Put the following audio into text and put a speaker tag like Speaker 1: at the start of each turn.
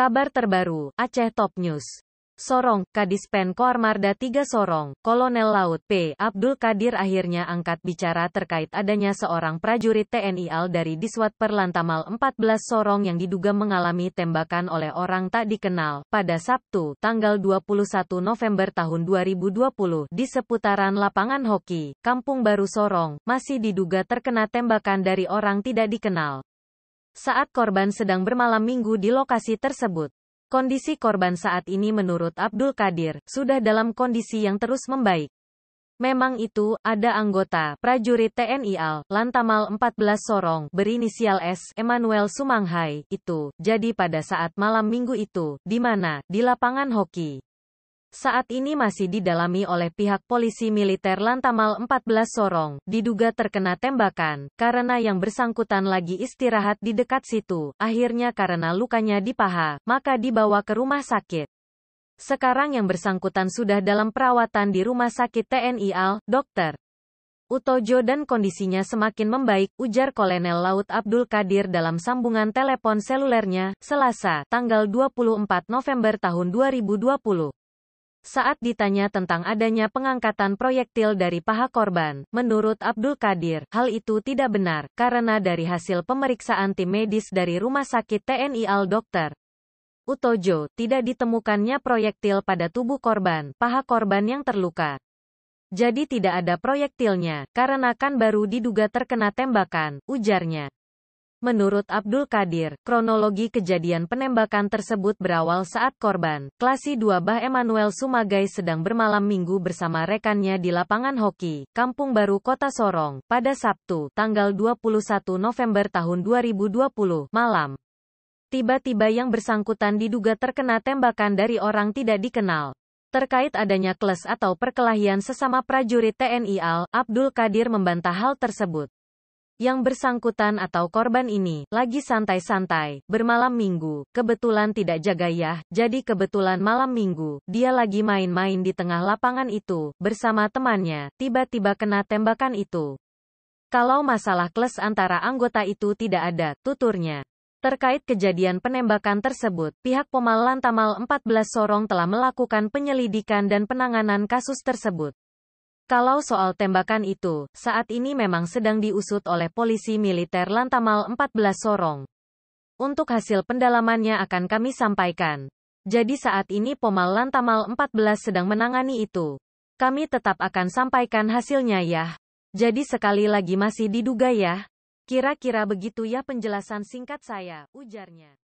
Speaker 1: Kabar terbaru, Aceh Top News. Sorong, Kadis Pen Koarmarda 3 Sorong, Kolonel Laut P. Abdul Kadir akhirnya angkat bicara terkait adanya seorang prajurit TNI AL dari Diswat Perlantamal 14 Sorong yang diduga mengalami tembakan oleh orang tak dikenal pada Sabtu, tanggal 21 November tahun 2020 di seputaran lapangan hoki, Kampung Baru Sorong, masih diduga terkena tembakan dari orang tidak dikenal saat korban sedang bermalam minggu di lokasi tersebut. Kondisi korban saat ini menurut Abdul Kadir, sudah dalam kondisi yang terus membaik. Memang itu, ada anggota, prajurit TNI AL, Lantamal 14 Sorong, berinisial S, Emmanuel Sumanghai, itu, jadi pada saat malam minggu itu, di mana, di lapangan hoki saat ini masih didalami oleh pihak polisi militer Lantamal 14 Sorong, diduga terkena tembakan, karena yang bersangkutan lagi istirahat di dekat situ, akhirnya karena lukanya di paha, maka dibawa ke rumah sakit. Sekarang yang bersangkutan sudah dalam perawatan di rumah sakit TNI AL, dokter Utojo dan kondisinya semakin membaik, ujar Kolonel Laut Abdul Kadir dalam sambungan telepon selulernya, Selasa, tanggal 24 November tahun 2020. Saat ditanya tentang adanya pengangkatan proyektil dari paha korban, menurut Abdul Kadir, hal itu tidak benar, karena dari hasil pemeriksaan tim medis dari Rumah Sakit TNI Al Dokter, Utojo, tidak ditemukannya proyektil pada tubuh korban, paha korban yang terluka. Jadi tidak ada proyektilnya, karena kan baru diduga terkena tembakan, ujarnya. Menurut Abdul Kadir, kronologi kejadian penembakan tersebut berawal saat korban, Klasi 2 Bah Emanuel Sumagai sedang bermalam minggu bersama rekannya di lapangan hoki, Kampung Baru Kota Sorong, pada Sabtu, tanggal 21 November tahun 2020, malam. Tiba-tiba yang bersangkutan diduga terkena tembakan dari orang tidak dikenal. Terkait adanya kles atau perkelahian sesama prajurit TNI AL, Abdul Kadir membantah hal tersebut yang bersangkutan atau korban ini, lagi santai-santai, bermalam minggu, kebetulan tidak jaga ya, jadi kebetulan malam minggu, dia lagi main-main di tengah lapangan itu, bersama temannya, tiba-tiba kena tembakan itu. Kalau masalah kles antara anggota itu tidak ada, tuturnya. Terkait kejadian penembakan tersebut, pihak Pomal Lantamal 14 Sorong telah melakukan penyelidikan dan penanganan kasus tersebut. Kalau soal tembakan itu, saat ini memang sedang diusut oleh polisi militer Lantamal 14 Sorong. Untuk hasil pendalamannya akan kami sampaikan. Jadi saat ini Pomal Lantamal 14 sedang menangani itu. Kami tetap akan sampaikan hasilnya ya. Jadi sekali lagi masih diduga ya. Kira-kira begitu ya penjelasan singkat saya, ujarnya.